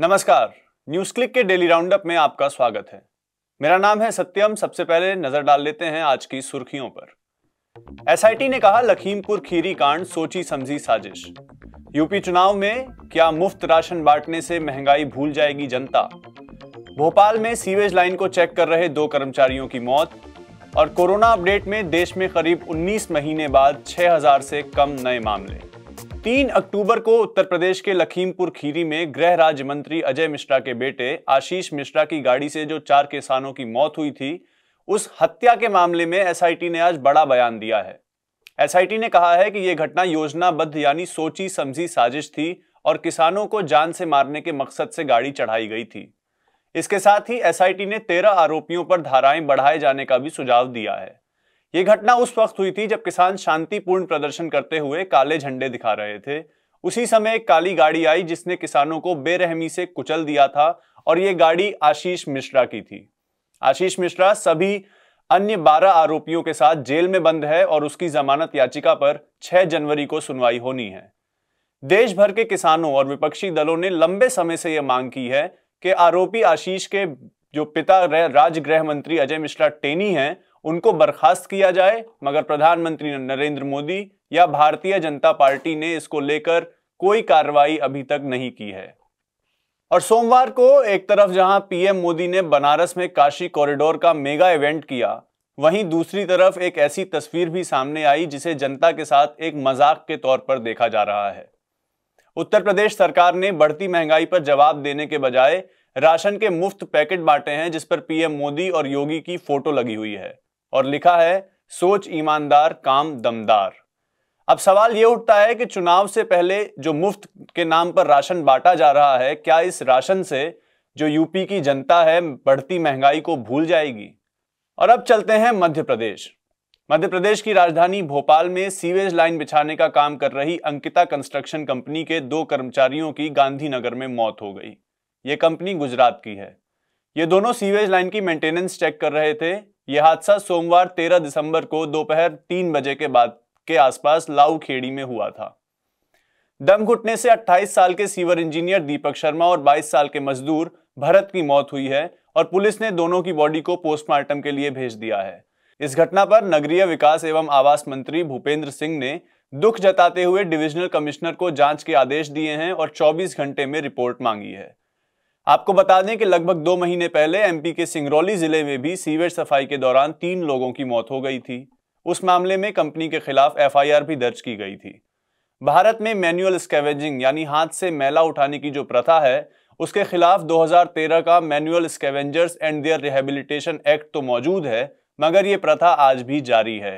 नमस्कार news click के daily roundup में आपका स्वागत है मेरा नाम है सत्यम सबसे पहले नजर डाल लेते हैं आज की सुर्खियों पर एसआईटी ने कहा लखीमपुर खीरी कांड सोची समझी साजिश यूपी चुनाव में क्या मुफ्त राशन बांटने से महंगाई भूल जाएगी जनता भोपाल में सीवेज लाइन को चेक कर रहे दो कर्मचारियों की मौत और कोरोना अपडेट में देश में करीब 19 महीने बाद 6000 से कम नए मामले तीन अक्टूबर को उत्तर प्रदेश के लखीमपुर खीरी में गृह राज्य मंत्री अजय मिश्रा के बेटे आशीष मिश्रा की गाड़ी से जो चार किसानों की मौत हुई थी उस हत्या के मामले में एसआईटी ने आज बड़ा बयान दिया है एसआईटी ने कहा है कि यह घटना योजनाबद्ध यानी सोची समझी साजिश थी और किसानों को जान से मारने के मकसद से गाड़ी चढ़ाई गई थी इसके साथ ही एसआईटी ने तेरह आरोपियों पर धाराएं बढ़ाए जाने का भी सुझाव दिया है ये घटना उस वक्त हुई थी जब किसान शांतिपूर्ण प्रदर्शन करते हुए काले झंडे दिखा रहे थे उसी समय एक काली गाड़ी आई जिसने किसानों को बेरहमी से कुचल दिया था और ये गाड़ी आशीष मिश्रा की थी आशीष मिश्रा सभी अन्य 12 आरोपियों के साथ जेल में बंद है और उसकी जमानत याचिका पर 6 जनवरी को सुनवाई होनी है देश भर के किसानों और विपक्षी दलों ने लंबे समय से यह मांग की है कि आरोपी आशीष के जो पिता राज्य गृह मंत्री अजय मिश्रा टेनी हैं उनको बर्खास्त किया जाए मगर प्रधानमंत्री नरेंद्र मोदी या भारतीय जनता पार्टी ने इसको लेकर कोई कार्रवाई अभी तक नहीं की है और सोमवार को एक तरफ जहां पीएम मोदी ने बनारस में काशी कॉरिडोर का मेगा इवेंट किया वहीं दूसरी तरफ एक ऐसी तस्वीर भी सामने आई जिसे जनता के साथ एक मजाक के तौर पर देखा जा रहा है उत्तर प्रदेश सरकार ने बढ़ती महंगाई पर जवाब देने के बजाय राशन के मुफ्त पैकेट बांटे हैं जिस पर पीएम मोदी और योगी की फोटो लगी हुई है और लिखा है सोच ईमानदार काम दमदार अब सवाल यह उठता है कि चुनाव से पहले जो मुफ्त के नाम पर राशन बांटा जा रहा है क्या इस राशन से जो यूपी की जनता है बढ़ती महंगाई को भूल जाएगी और अब चलते हैं मध्य प्रदेश मध्य प्रदेश की राजधानी भोपाल में सीवेज लाइन बिछाने का काम कर रही अंकिता कंस्ट्रक्शन कंपनी के दो कर्मचारियों की गांधीनगर में मौत हो गई ये कंपनी गुजरात की है ये दोनों सीवेज लाइन की मेंटेनेंस चेक कर रहे थे यह हादसा सोमवार 13 दिसंबर को दोपहर तीन बजे के बाद के आसपास लाऊ खेड़ी में हुआ था दम घुटने से 28 साल के सीवर इंजीनियर दीपक शर्मा और 22 साल के मजदूर भरत की मौत हुई है और पुलिस ने दोनों की बॉडी को पोस्टमार्टम के लिए भेज दिया है इस घटना पर नगरीय विकास एवं आवास मंत्री भूपेंद्र सिंह ने दुख जताते हुए डिविजनल कमिश्नर को जांच के आदेश दिए हैं और 24 घंटे में रिपोर्ट मांगी है आपको बता दें कि लगभग दो महीने पहले एमपी के सिंगरौली जिले में भी सीवेज सफाई के दौरान तीन लोगों की मौत हो गई थी उस मामले में कंपनी के खिलाफ एफआईआर भी दर्ज की गई थी भारत में मैनुअल स्केवेजिंग यानी हाथ से मैला उठाने की जो प्रथा है उसके खिलाफ 2013 का manual scavengers and their rehabilitation act तो मौजूद है मगर ये प्रथा आज भी जारी है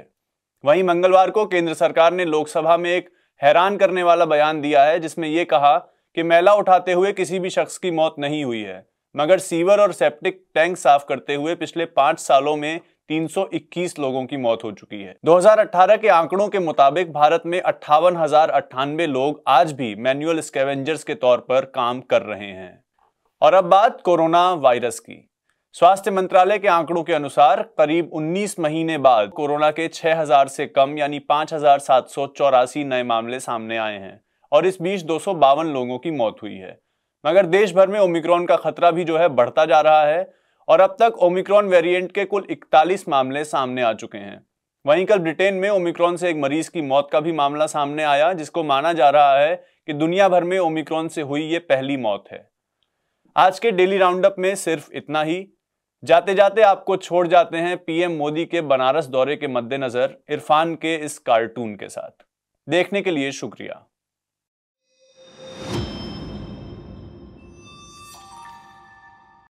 वहीं मंगलवार को केंद्र सरकार ने लोकसभा में एक हैरान करने वाला बयान दिया है जिसमें यह कहा कि मैला उठाते हुए किसी भी शख्स की मौत नहीं हुई है मगर सीवर और सेप्टिक टैंक साफ करते हुए पिछले पांच सालों में 321 लोगों की मौत हो चुकी है 2018 के आंकड़ों के मुताबिक भारत में अट्ठावन लोग आज भी मैनुअल स्केवेंजर्स के तौर पर काम कर रहे हैं और अब बात कोरोना वायरस की स्वास्थ्य मंत्रालय के आंकड़ों के अनुसार करीब 19 महीने बाद कोरोना के 6000 से कम यानी पांच नए मामले सामने आए हैं और इस बीच दो लोगों की मौत हुई है मगर देश भर में ओमिक्रॉन का खतरा भी जो है बढ़ता जा रहा है और अब तक ओमिक्रॉन वेरिएंट के कुल 41 मामले सामने आ चुके हैं वहीं कल ब्रिटेन में ओमिक्रॉन से एक मरीज की मौत का भी मामला सामने आया जिसको माना जा रहा है कि दुनिया भर में ओमिक्रॉन से हुई ये पहली मौत है आज के डेली राउंडअप में सिर्फ इतना ही जाते जाते आपको छोड़ जाते हैं पीएम मोदी के बनारस दौरे के मद्देनजर इरफान के इस कार्टून के साथ देखने के लिए शुक्रिया